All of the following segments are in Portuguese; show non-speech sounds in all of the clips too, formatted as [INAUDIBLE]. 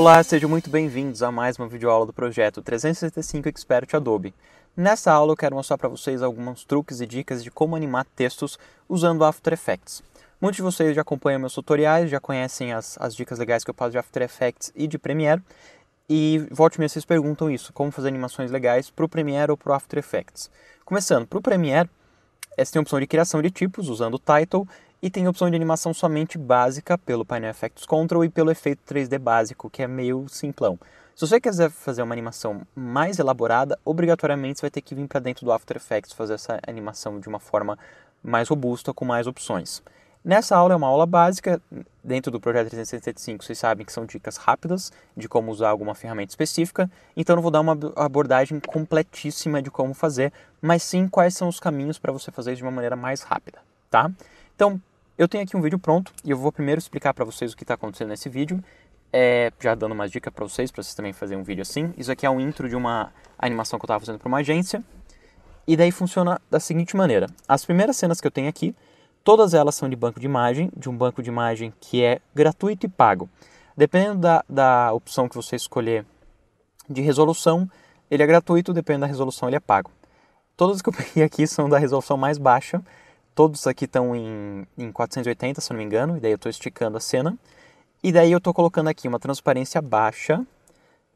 Olá, sejam muito bem-vindos a mais uma videoaula do projeto 365 Expert Adobe. Nessa aula eu quero mostrar para vocês alguns truques e dicas de como animar textos usando After Effects. Muitos de vocês já acompanham meus tutoriais, já conhecem as, as dicas legais que eu passo de After Effects e de Premiere, e volte me vocês perguntam isso, como fazer animações legais para o Premiere ou para o After Effects. Começando, para o Premiere, essa é, tem a opção de criação de tipos usando o title e tem opção de animação somente básica pelo painel Effects Control e pelo efeito 3D básico, que é meio simplão. Se você quiser fazer uma animação mais elaborada, obrigatoriamente você vai ter que vir para dentro do After Effects fazer essa animação de uma forma mais robusta, com mais opções. Nessa aula é uma aula básica, dentro do projeto 365 vocês sabem que são dicas rápidas de como usar alguma ferramenta específica, então eu vou dar uma abordagem completíssima de como fazer, mas sim quais são os caminhos para você fazer isso de uma maneira mais rápida, tá? Então, eu tenho aqui um vídeo pronto e eu vou primeiro explicar para vocês o que está acontecendo nesse vídeo. É, já dando uma dica para vocês, para vocês também fazerem um vídeo assim. Isso aqui é um intro de uma animação que eu estava fazendo para uma agência. E daí funciona da seguinte maneira. As primeiras cenas que eu tenho aqui, todas elas são de banco de imagem, de um banco de imagem que é gratuito e pago. Dependendo da, da opção que você escolher de resolução, ele é gratuito, dependendo da resolução ele é pago. Todas que eu [LAUGHS] peguei aqui são da resolução mais baixa, todos aqui estão em, em 480, se não me engano, e daí eu estou esticando a cena. E daí eu estou colocando aqui uma transparência baixa,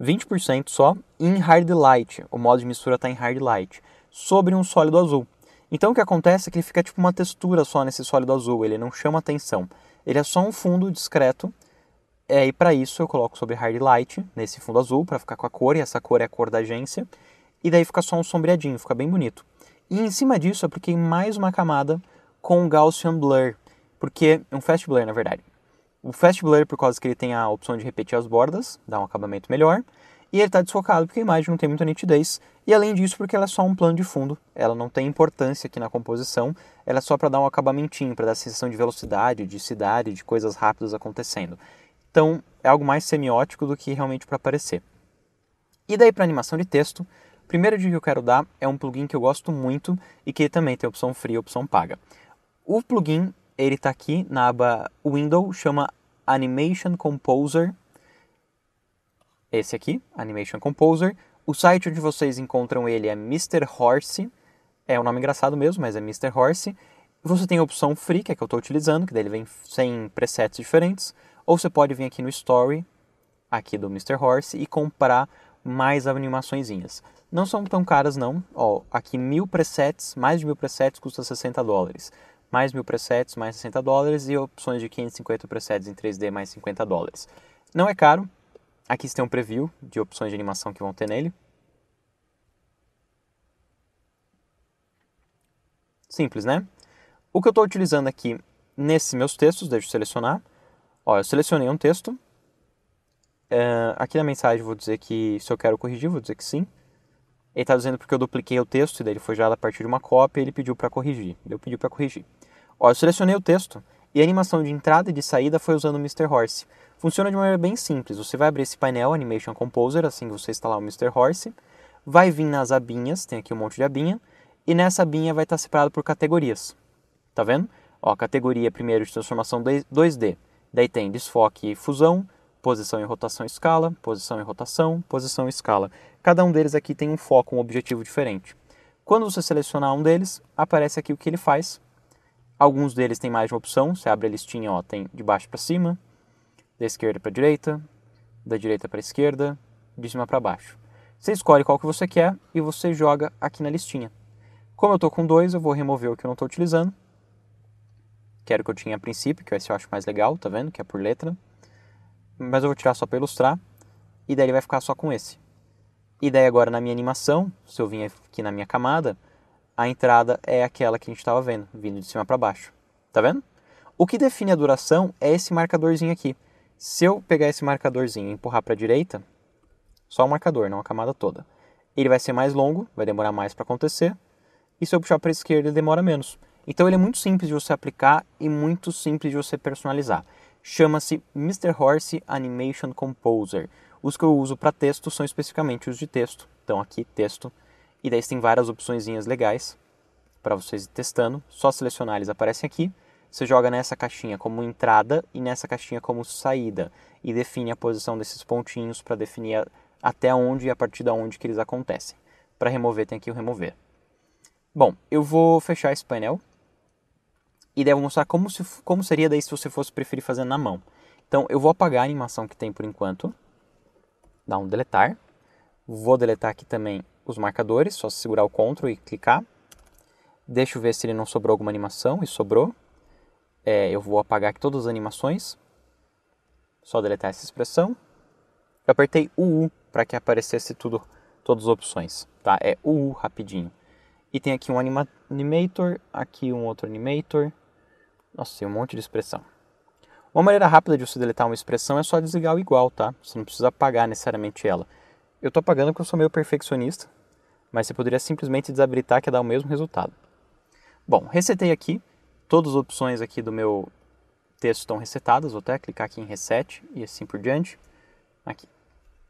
20% só, em hard light. O modo de mistura está em hard light, sobre um sólido azul. Então o que acontece é que ele fica tipo uma textura só nesse sólido azul, ele não chama atenção. Ele é só um fundo discreto. É, e para isso eu coloco sobre hard light, nesse fundo azul, para ficar com a cor, e essa cor é a cor da agência. E daí fica só um sombreadinho, fica bem bonito. E em cima disso, apliquei mais uma camada com Gaussian Blur, porque é um Fast Blur, na verdade. O Fast Blur, por causa que ele tem a opção de repetir as bordas, dá um acabamento melhor, e ele está desfocado porque a imagem não tem muita nitidez, e além disso porque ela é só um plano de fundo, ela não tem importância aqui na composição, ela é só para dar um acabamentinho, para dar a sensação de velocidade, de cidade, de coisas rápidas acontecendo. Então é algo mais semiótico do que realmente para aparecer. E daí para animação de texto, Primeiro de que eu quero dar é um plugin que eu gosto muito e que também tem opção free e opção paga. O plugin, ele está aqui na aba Window, chama Animation Composer. Esse aqui, Animation Composer. O site onde vocês encontram ele é Mr. Horse. É um nome engraçado mesmo, mas é Mr. Horse. Você tem a opção free, que é que eu estou utilizando, que dele vem sem presets diferentes. Ou você pode vir aqui no Story, aqui do Mr. Horse, e comprar mais animaçõezinhas. Não são tão caras não. Ó, aqui mil presets, mais de mil presets custa 60 dólares. Mais mil presets, mais 60 dólares e opções de 550 presets em 3D mais 50 dólares. Não é caro. Aqui você tem um preview de opções de animação que vão ter nele. Simples, né? O que eu estou utilizando aqui nesses meus textos, deixa eu selecionar. Ó, eu selecionei um texto. Uh, aqui na mensagem vou dizer que se eu quero corrigir, vou dizer que sim. Ele está dizendo porque eu dupliquei o texto, e daí ele foi gerado a partir de uma cópia e ele pediu para corrigir. Eu pedi para corrigir. Ó, eu selecionei o texto e a animação de entrada e de saída foi usando o Mr. Horse. Funciona de maneira bem simples. Você vai abrir esse painel Animation Composer, assim que você instalar o Mr. Horse, vai vir nas abinhas, tem aqui um monte de abinha, e nessa abinha vai estar separado por categorias. Tá vendo? Ó, categoria primeiro de transformação 2D. Daí tem desfoque e fusão, posição e rotação escala, posição e rotação, posição e escala. Cada um deles aqui tem um foco, um objetivo diferente. Quando você selecionar um deles, aparece aqui o que ele faz. Alguns deles têm mais de uma opção, você abre a listinha, ó, tem de baixo para cima, da esquerda para direita, da direita para esquerda, de cima para baixo. Você escolhe qual que você quer e você joga aqui na listinha. Como eu estou com dois, eu vou remover o que eu não estou utilizando. Quero que eu tinha a princípio, que é esse eu acho mais legal, tá vendo? Que é por letra mas eu vou tirar só para ilustrar, e daí ele vai ficar só com esse. E daí agora na minha animação, se eu vim aqui na minha camada, a entrada é aquela que a gente estava vendo, vindo de cima para baixo. Tá vendo? O que define a duração é esse marcadorzinho aqui. Se eu pegar esse marcadorzinho e empurrar para a direita, só o marcador, não a camada toda, ele vai ser mais longo, vai demorar mais para acontecer, e se eu puxar para a esquerda, ele demora menos. Então ele é muito simples de você aplicar e muito simples de você personalizar chama-se Mr. Horse Animation Composer. Os que eu uso para texto são especificamente os de texto. Então aqui, texto. E daí tem várias opções legais para vocês ir testando. Só selecionar, eles aparecem aqui. Você joga nessa caixinha como entrada e nessa caixinha como saída. E define a posição desses pontinhos para definir a, até onde e a partir de onde que eles acontecem. Para remover tem aqui o remover. Bom, eu vou fechar esse painel e devo mostrar como, se, como seria daí se você fosse preferir fazer na mão. Então eu vou apagar a animação que tem por enquanto, dar um deletar, vou deletar aqui também os marcadores, só segurar o Ctrl e clicar. Deixa eu ver se ele não sobrou alguma animação, e sobrou. É, eu vou apagar aqui todas as animações, só deletar essa expressão. Eu apertei U para que aparecesse tudo, todas as opções, tá? É U rapidinho. E tem aqui um anima animator, aqui um outro animator, nossa, tem um monte de expressão. Uma maneira rápida de você deletar uma expressão é só desligar o igual, tá? Você não precisa apagar necessariamente ela. Eu estou apagando porque eu sou meio perfeccionista, mas você poderia simplesmente desabilitar que ia dar o mesmo resultado. Bom, resetei aqui. Todas as opções aqui do meu texto estão resetadas. Vou até clicar aqui em reset e assim por diante. Aqui.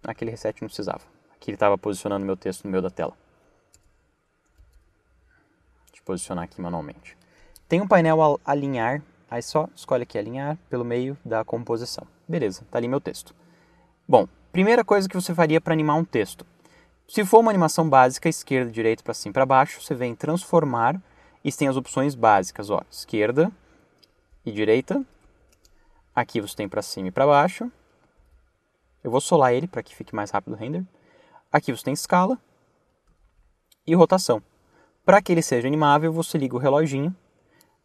Aquele reset não precisava. Aqui ele estava posicionando meu texto no meio da tela. Deixa eu posicionar aqui manualmente. Tem um painel alinhar, aí só escolhe aqui alinhar pelo meio da composição. Beleza, tá ali meu texto. Bom, primeira coisa que você faria para animar um texto. Se for uma animação básica, esquerda, direita, para cima, para baixo, você vem transformar e tem as opções básicas, ó, esquerda e direita. Aqui você tem para cima e para baixo. Eu vou solar ele para que fique mais rápido o render. Aqui você tem escala e rotação. Para que ele seja animável, você liga o reloginho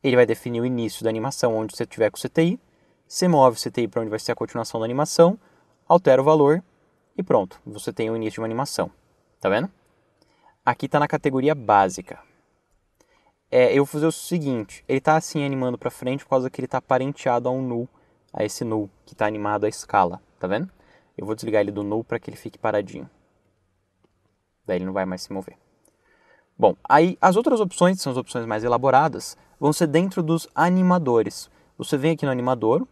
ele vai definir o início da animação onde você estiver com o CTI, você move o CTI para onde vai ser a continuação da animação, altera o valor e pronto, você tem o início de uma animação. Tá vendo? Aqui está na categoria básica. É, eu vou fazer o seguinte, ele está assim animando para frente por causa que ele está parenteado a um null, a esse null que está animado à escala, tá vendo? Eu vou desligar ele do null para que ele fique paradinho. Daí ele não vai mais se mover. Bom, aí as outras opções, que são as opções mais elaboradas, vão ser dentro dos animadores. Você vem aqui no animador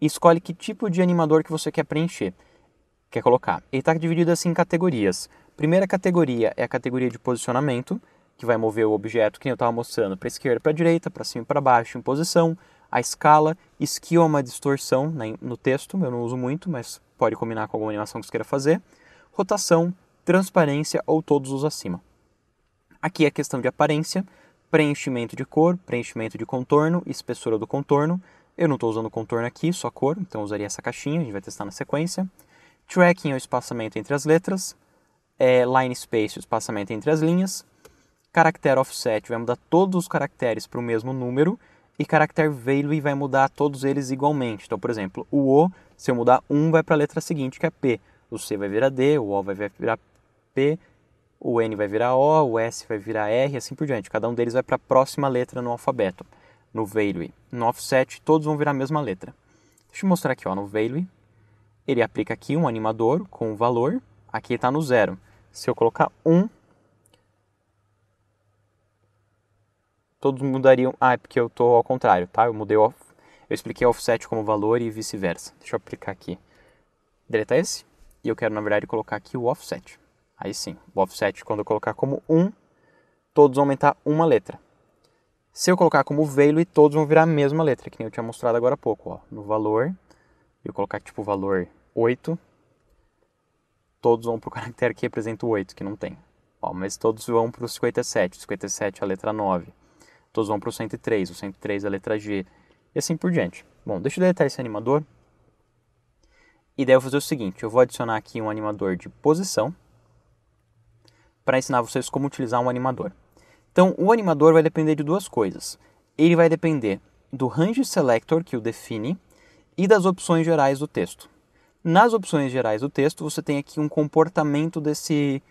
e escolhe que tipo de animador que você quer preencher, quer colocar. Ele está dividido assim em categorias. Primeira categoria é a categoria de posicionamento, que vai mover o objeto que eu estava mostrando para esquerda, para direita, para cima, para baixo, em posição. A escala, é uma distorção né, no texto, eu não uso muito, mas pode combinar com alguma animação que você queira fazer. Rotação, transparência ou todos os acima. Aqui é questão de aparência, preenchimento de cor, preenchimento de contorno, espessura do contorno. Eu não estou usando contorno aqui, só cor, então usaria essa caixinha, a gente vai testar na sequência. Tracking é o espaçamento entre as letras. É line space, o espaçamento entre as linhas. Caractere offset vai mudar todos os caracteres para o mesmo número. E caractere value vai mudar todos eles igualmente. Então, por exemplo, o O, se eu mudar 1, um, vai para a letra seguinte, que é P. O C vai virar D, o O vai virar P, o N vai virar O, o S vai virar R, assim por diante. Cada um deles vai para a próxima letra no alfabeto. No Veilui, no offset, todos vão virar a mesma letra. Deixa eu mostrar aqui, ó, no Veilui, ele aplica aqui um animador com o um valor, aqui está no zero. Se eu colocar 1, um, todos mudariam... Ah, é porque eu estou ao contrário, tá? Eu mudei off... Eu expliquei offset como valor e vice-versa. Deixa eu aplicar aqui. Deleta esse. E eu quero, na verdade, colocar aqui o offset. Aí sim, o offset, quando eu colocar como 1, um, todos vão aumentar uma letra. Se eu colocar como veio, todos vão virar a mesma letra, que nem eu tinha mostrado agora há pouco. Ó. No valor, eu colocar tipo valor 8, todos vão para o [LAUGHS] caractere que representa o 8, que não tem. Ó, mas todos vão para o 57, 57 é a letra 9. Todos vão para o 103, o 103 é a letra G. E assim por diante. Bom, deixa eu deletar esse animador. E daí eu vou fazer o seguinte, eu vou adicionar aqui um animador de posição para ensinar vocês como utilizar um animador. Então, o animador vai depender de duas coisas. Ele vai depender do range selector que o define e das opções gerais do texto. Nas opções gerais do texto, você tem aqui um comportamento desse,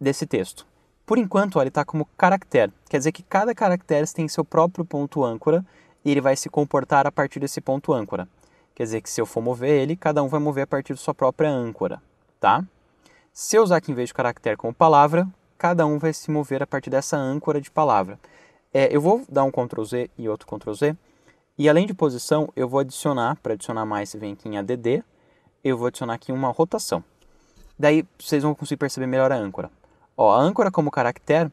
desse texto. Por enquanto, ó, ele está como caractere, quer dizer que cada caractere tem seu próprio ponto âncora e ele vai se comportar a partir desse ponto âncora. Quer dizer que se eu for mover ele, cada um vai mover a partir da sua própria âncora, tá? Se eu usar aqui em vez de caractere como palavra, cada um vai se mover a partir dessa âncora de palavra. É, eu vou dar um Ctrl Z e outro Ctrl Z, e além de posição, eu vou adicionar, para adicionar mais, você vem aqui em ADD, eu vou adicionar aqui uma rotação. Daí vocês vão conseguir perceber melhor a âncora. Ó, a âncora como caractere,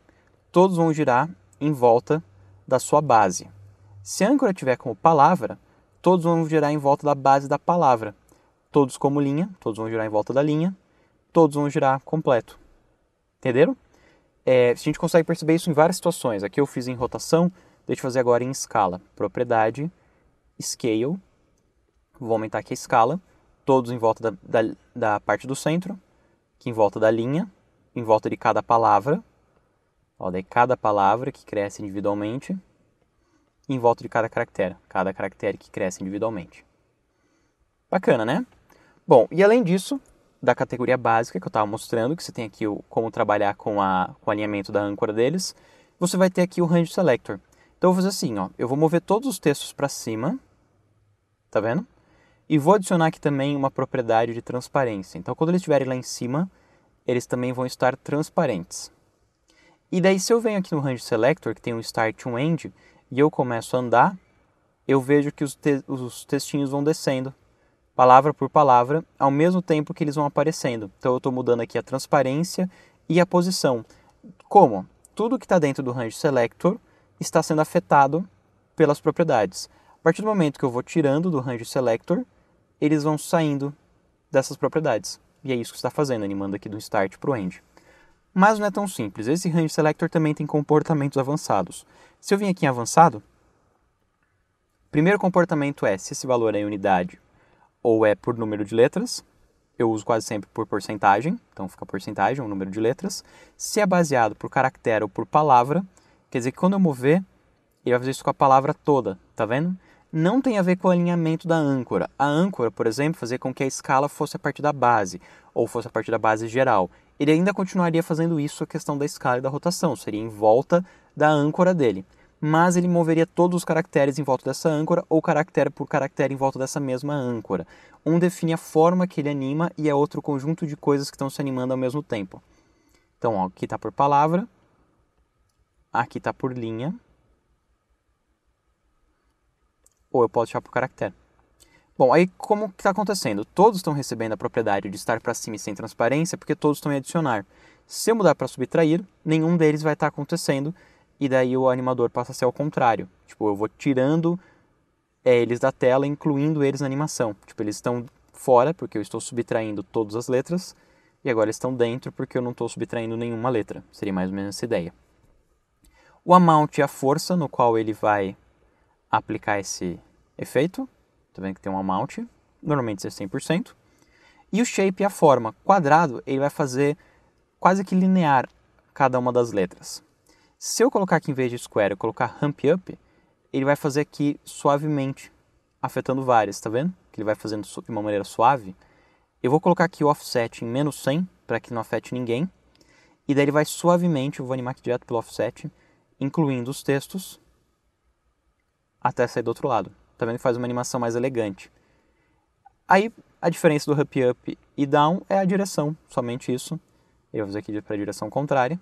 todos vão girar em volta da sua base. Se a âncora tiver como palavra, todos vão girar em volta da base da palavra. Todos como linha, todos vão girar em volta da linha todos vão girar completo. Entenderam? É, a gente consegue perceber isso em várias situações. Aqui eu fiz em rotação, deixa eu fazer agora em escala. Propriedade, scale, vou aumentar aqui a escala, todos em volta da, da, da parte do centro, aqui em volta da linha, em volta de cada palavra, ó, daí cada palavra que cresce individualmente, em volta de cada caractere, cada caractere que cresce individualmente. Bacana, né? Bom, e além disso, da categoria básica que eu estava mostrando, que você tem aqui o, como trabalhar com, a, com o alinhamento da âncora deles, você vai ter aqui o Range Selector. Então eu vou fazer assim, ó, eu vou mover todos os textos para cima, tá vendo? E vou adicionar aqui também uma propriedade de transparência. Então quando eles estiverem lá em cima, eles também vão estar transparentes. E daí se eu venho aqui no Range Selector, que tem um Start e um End, e eu começo a andar, eu vejo que os, te os textinhos vão descendo palavra por palavra, ao mesmo tempo que eles vão aparecendo. Então eu estou mudando aqui a transparência e a posição. Como? Tudo que está dentro do range selector está sendo afetado pelas propriedades. A partir do momento que eu vou tirando do range selector, eles vão saindo dessas propriedades. E é isso que está fazendo, animando aqui do start para o end. Mas não é tão simples. Esse range selector também tem comportamentos avançados. Se eu vim aqui em avançado, primeiro comportamento é se esse valor é unidade ou é por número de letras, eu uso quase sempre por porcentagem, então fica porcentagem, um número de letras. Se é baseado por caractere ou por palavra, quer dizer que quando eu mover, ele vai fazer isso com a palavra toda, tá vendo? Não tem a ver com o alinhamento da âncora. A âncora, por exemplo, fazer com que a escala fosse a partir da base, ou fosse a partir da base geral. Ele ainda continuaria fazendo isso a questão da escala e da rotação, seria em volta da âncora dele mas ele moveria todos os caracteres em volta dessa âncora ou caractere por caractere em volta dessa mesma âncora. Um define a forma que ele anima e é outro conjunto de coisas que estão se animando ao mesmo tempo. Então, ó, aqui está por palavra, aqui está por linha, ou eu posso deixar por caractere. Bom, aí como que está acontecendo? Todos estão recebendo a propriedade de estar para cima e sem transparência porque todos estão em adicionar. Se eu mudar para subtrair, nenhum deles vai estar tá acontecendo, e daí o animador passa a ser ao contrário. Tipo, eu vou tirando é, eles da tela, incluindo eles na animação. Tipo, eles estão fora, porque eu estou subtraindo todas as letras, e agora estão dentro, porque eu não estou subtraindo nenhuma letra. Seria mais ou menos essa ideia. O amount é a força no qual ele vai aplicar esse efeito. também tá que tem um amount, normalmente isso é 100%. E o shape é a forma. Quadrado, ele vai fazer quase que linear cada uma das letras. Se eu colocar aqui em vez de square, eu colocar ramp up, ele vai fazer aqui suavemente, afetando várias, tá vendo? Que ele vai fazendo de uma maneira suave. Eu vou colocar aqui o offset em menos 100, para que não afete ninguém. E daí ele vai suavemente, eu vou animar aqui direto pelo offset, incluindo os textos, até sair do outro lado. Tá vendo? Faz uma animação mais elegante. Aí, a diferença do ramp up e down é a direção, somente isso. Eu vou fazer aqui para a direção contrária.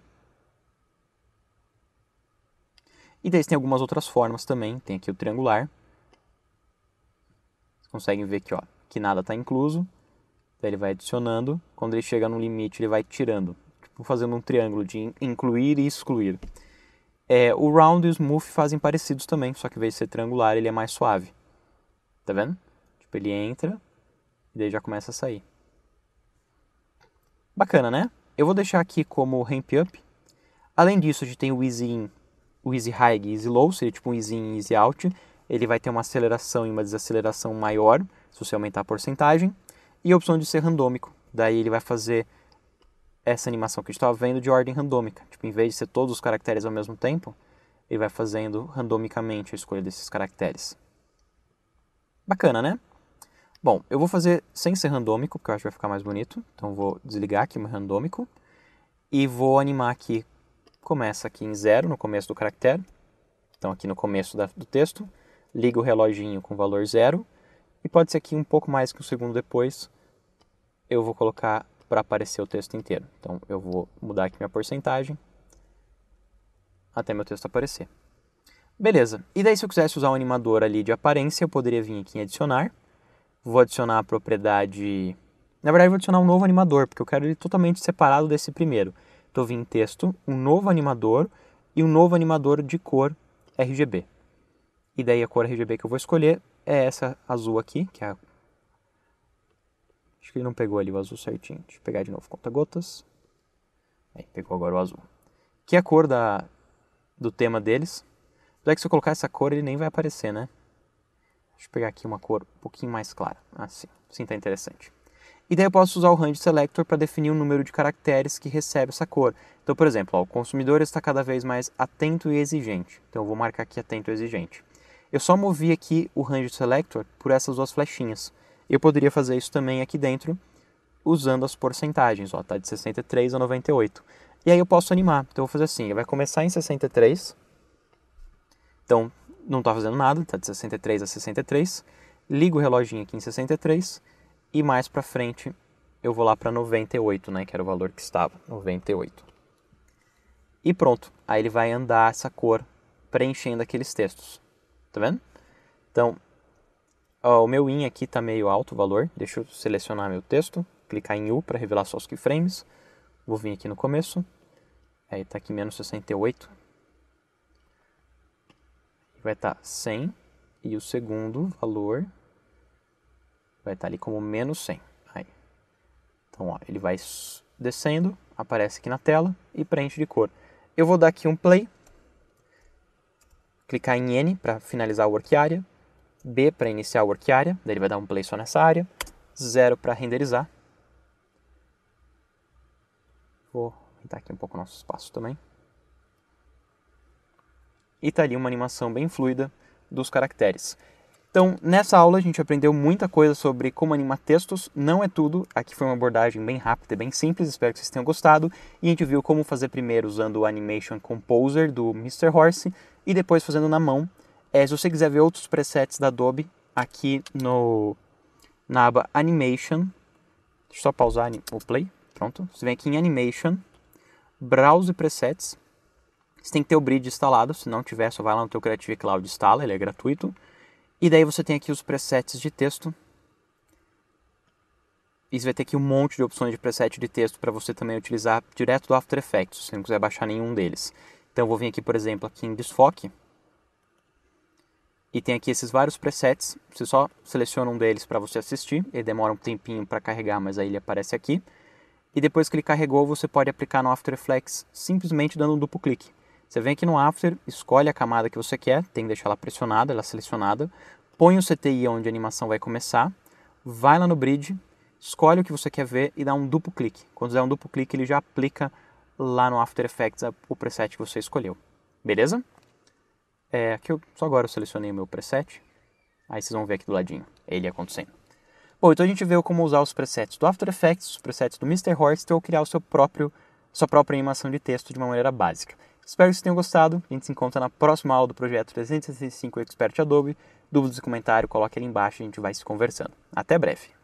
E daí tem algumas outras formas também. Tem aqui o triangular. Vocês conseguem ver aqui, ó, que nada está incluso. Daí ele vai adicionando. Quando ele chega no limite, ele vai tirando. Tipo, fazendo um triângulo de incluir e excluir. É, o round e o smooth fazem parecidos também, só que ao vez de ser triangular, ele é mais suave. Tá vendo? Tipo, ele entra e daí já começa a sair. Bacana, né? Eu vou deixar aqui como ramp up. Além disso, a gente tem o easy in o easy high e easy low, seria tipo um easy in, easy out, ele vai ter uma aceleração e uma desaceleração maior, se você aumentar a porcentagem, e a opção de ser randômico, daí ele vai fazer essa animação que a gente estava vendo de ordem randômica, tipo, em vez de ser todos os caracteres ao mesmo tempo, ele vai fazendo randomicamente a escolha desses caracteres. Bacana, né? Bom, eu vou fazer sem ser randômico, porque eu acho que vai ficar mais bonito. Então vou desligar aqui meu randômico e vou animar aqui começa aqui em zero, no começo do caractere. Então, aqui no começo da, do texto, liga o reloginho com o valor zero. E pode ser que um pouco mais que um segundo depois eu vou colocar para aparecer o texto inteiro. Então, eu vou mudar aqui minha porcentagem até meu texto aparecer. Beleza. E daí, se eu quisesse usar o um animador ali de aparência, eu poderia vir aqui em adicionar. Vou adicionar a propriedade... Na verdade, vou adicionar um novo animador, porque eu quero ele totalmente separado desse primeiro em texto um novo animador e um novo animador de cor RGB. E daí a cor RGB que eu vou escolher é essa azul aqui, que é a... Acho que ele não pegou ali o azul certinho. Deixa eu pegar de novo conta-gotas. Aí, é, pegou agora o azul. Que é a cor da... do tema deles. Apesar que se eu colocar essa cor, ele nem vai aparecer, né? Deixa eu pegar aqui uma cor um pouquinho mais clara. Assim, ah, sim, tá interessante. E daí eu posso usar o range selector para definir o número de caracteres que recebe essa cor. Então, por exemplo, ó, o consumidor está cada vez mais atento e exigente. Então eu vou marcar aqui atento e exigente. Eu só movi aqui o range selector por essas duas flechinhas. Eu poderia fazer isso também aqui dentro usando as porcentagens, ó, tá de 63 a 98. E aí eu posso animar. Então eu vou fazer assim, vai começar em 63. Então não está fazendo nada, está de 63 a 63. Ligo o reloginho aqui em 63 e mais para frente eu vou lá para 98, né, que era o valor que estava, 98. E pronto, aí ele vai andar essa cor preenchendo aqueles textos. Tá vendo? Então, ó, o meu in aqui tá meio alto o valor, deixa eu selecionar meu texto, clicar em U para revelar só os keyframes. Vou vir aqui no começo. Aí está aqui menos 68. Vai estar tá 100. E o segundo valor vai estar ali como menos 100. Aí. Então, ó, ele vai descendo, aparece aqui na tela e preenche de cor. Eu vou dar aqui um play, clicar em N para finalizar a work area, B para iniciar a work area, daí ele vai dar um play só nessa área, 0 para renderizar. Vou aumentar aqui um pouco o nosso espaço também. E está ali uma animação bem fluida dos caracteres. Então, nessa aula a gente aprendeu muita coisa sobre como animar textos, não é tudo. Aqui foi uma abordagem bem rápida e bem simples, espero que vocês tenham gostado. E a gente viu como fazer primeiro usando o Animation Composer do Mr. Horse e depois fazendo na mão. É, se você quiser ver outros presets da Adobe, aqui no, na aba Animation, deixa eu só pausar o play, pronto. Você vem aqui em Animation, Browse Presets. Você tem que ter o Bridge instalado, se não tiver, só vai lá no teu Creative Cloud e instala, ele é gratuito. E daí você tem aqui os presets de texto. E você vai ter aqui um monte de opções de preset de texto para você também utilizar direto do After Effects, se não quiser baixar nenhum deles. Então eu vou vir aqui, por exemplo, aqui em desfoque. E tem aqui esses vários presets, você só seleciona um deles para você assistir, ele demora um tempinho para carregar, mas aí ele aparece aqui. E depois que ele carregou, você pode aplicar no After Effects simplesmente dando um duplo clique. Você vem aqui no After, escolhe a camada que você quer, tem que deixar ela pressionada, ela selecionada, põe o CTI onde a animação vai começar, vai lá no bridge, escolhe o que você quer ver e dá um duplo clique. Quando der um duplo clique, ele já aplica lá no After Effects o preset que você escolheu. Beleza? É, aqui eu, só agora eu selecionei o meu preset. Aí vocês vão ver aqui do ladinho ele acontecendo. Bom, então a gente viu como usar os presets do After Effects, os presets do Mr. ou criar o seu próprio, sua própria animação de texto de uma maneira básica. Espero que vocês tenham gostado. A gente se encontra na próxima aula do projeto 365 Expert Adobe. Dúvidas e comentário, coloque ali embaixo e a gente vai se conversando. Até breve!